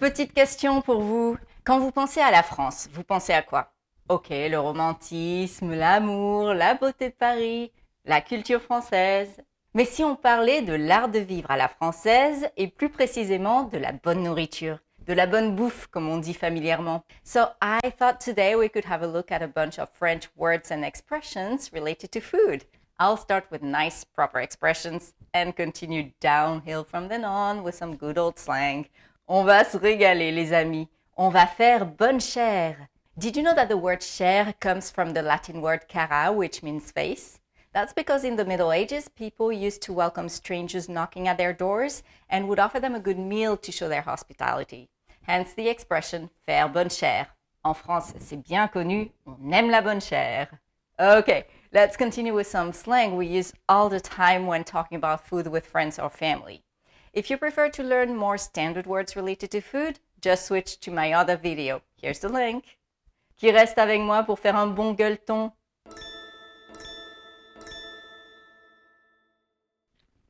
Petite question pour vous. Quand vous pensez à la France, vous pensez à quoi Ok, le romantisme, l'amour, la beauté de Paris, la culture française. Mais si on parlait de l'art de vivre à la française et plus précisément de la bonne nourriture, de la bonne bouffe comme on dit familièrement. So I thought today we could have a look at a bunch of French words and expressions related to food. I'll start with nice proper expressions and continue downhill from then on with some good old slang. On va se régaler, les amis. On va faire bonne chère. Did you know that the word share comes from the Latin word cara, which means face? That's because in the Middle Ages, people used to welcome strangers knocking at their doors and would offer them a good meal to show their hospitality. Hence the expression faire bonne chère. En France, c'est bien connu, on aime la bonne chère. Okay, let's continue with some slang we use all the time when talking about food with friends or family. If you prefer to learn more standard words related to food, just switch to my other video. Here's the link. Qui reste avec moi pour faire un bon gueuleton?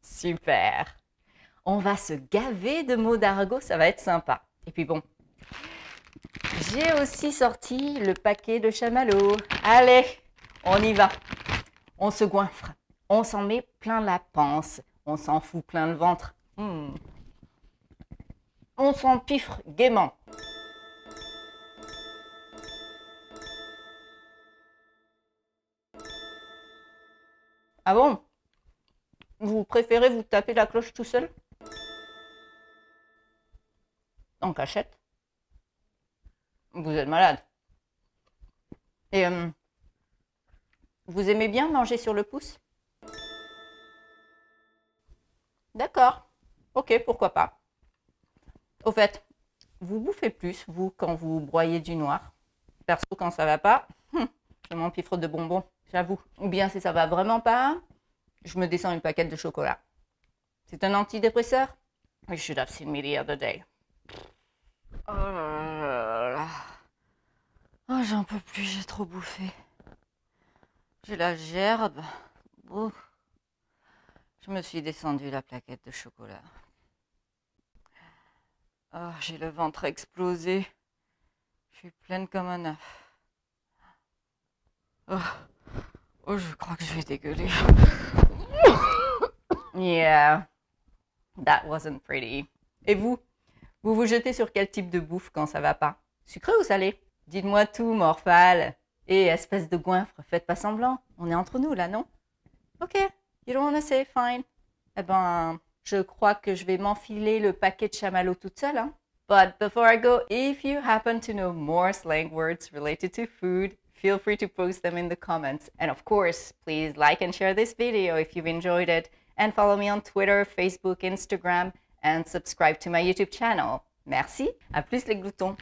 Super. On va se gaver de mots d'argot, ça va être sympa. Et puis bon, j'ai aussi sorti le paquet de chamallows. Allez, on y va. On se goinfre, on s'en met plein la panse, on s'en fout plein le ventre, on hmm. On piffre gaiement. Ah bon Vous préférez vous taper la cloche tout seul En cachette Vous êtes malade. Et euh, vous aimez bien manger sur le pouce D'accord ok, pourquoi pas. Au fait, vous bouffez plus, vous, quand vous broyez du noir. Perso, quand ça va pas, hum, je je m'empiffre de bonbons, j'avoue. Ou bien si ça va vraiment pas, je me descends une paquette de chocolat. C'est un antidépresseur You should have seen me the other day. Oh là là. Oh, j'en peux plus, j'ai trop bouffé. J'ai la gerbe. Je me suis descendu la plaquette de chocolat. Oh, j'ai le ventre explosé. Je suis pleine comme un œuf. Oh, oh je crois que je vais dégueuler. yeah, that wasn't pretty. Et vous Vous vous jetez sur quel type de bouffe quand ça va pas Sucré ou salé Dites-moi tout, Morphale. Et eh, espèce de goinfre, faites pas semblant. On est entre nous là, non Ok, You don't wanna say fine? Eh ben, je crois que je vais m'enfiler le paquet de chamallows toute seule. Hein? But before I go, if you happen to know more slang words related to food, feel free to post them in the comments. And of course, please like and share this video if you've enjoyed it. And follow me on Twitter, Facebook, Instagram, and subscribe to my YouTube channel. Merci. À plus les gloutons.